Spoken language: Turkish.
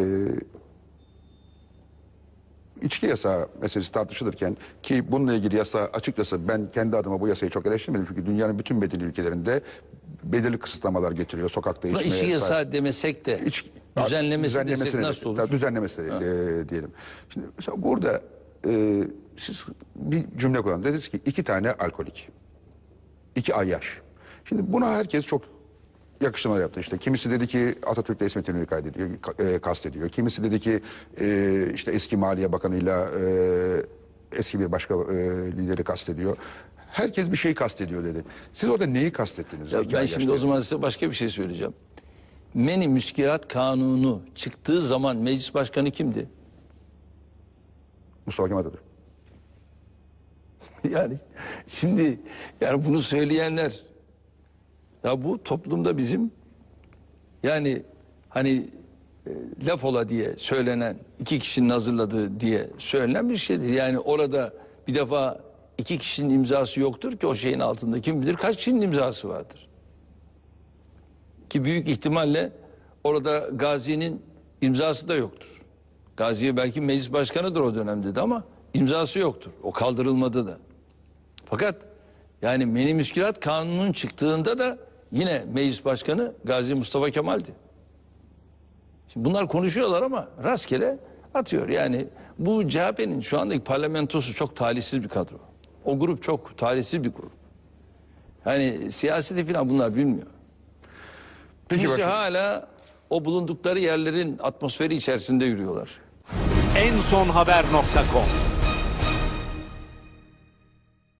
e, içki yasağı meselesi tartışılırken ki bununla ilgili yasa açıkçası ben kendi adıma bu yasayı çok eleştirmedim. Çünkü dünyanın bütün bedeli ülkelerinde belirli kısıtlamalar getiriyor sokakta içmeye. İçki yasağı demesek de iç, düzenlemesi, düzenlemesi desek nasıl olur? Düzenlemesi e, diyelim. Şimdi mesela burada e, siz bir cümle kullandınız. Dediniz ki iki tane alkolik. iki yaş. Şimdi buna herkes çok yakıştırmalar yaptı İşte Kimisi dedi ki Atatürk'le İsmet İnönü'yü kaydediyor, e, kastediyor. Kimisi dedi ki e, işte eski Maliye Bakanı'yla e, eski bir başka e, lideri kastediyor. Herkes bir şey kastediyor dedi. Siz orada neyi kastettiniz? Ya ben şimdi o zaman size başka bir şey söyleyeceğim. Meni Müskirat Kanunu çıktığı zaman meclis başkanı kimdi? Mustafa Kemal Atatürk. yani şimdi yani bunu söyleyenler ya bu toplumda bizim yani hani e, laf ola diye söylenen iki kişinin hazırladığı diye söylenen bir şeydir. Yani orada bir defa iki kişinin imzası yoktur ki o şeyin altında kim bilir kaç kişinin imzası vardır. Ki büyük ihtimalle orada Gazi'nin imzası da yoktur. Gazi'ye belki meclis başkanıdır o dönemde de ama imzası yoktur. O kaldırılmadı da. Fakat yani meni müşkilat kanunun çıktığında da yine meclis başkanı Gazi Mustafa Kemal'di. Şimdi bunlar konuşuyorlar ama rastgele atıyor. Yani bu CHP'nin şu andaki parlamentosu çok talihsiz bir kadro. O grup çok talihsiz bir grup. Yani siyaseti falan bunlar bilmiyor. Peki Kimse başkanım. hala o bulundukları yerlerin atmosferi içerisinde yürüyorlar. En son haber.com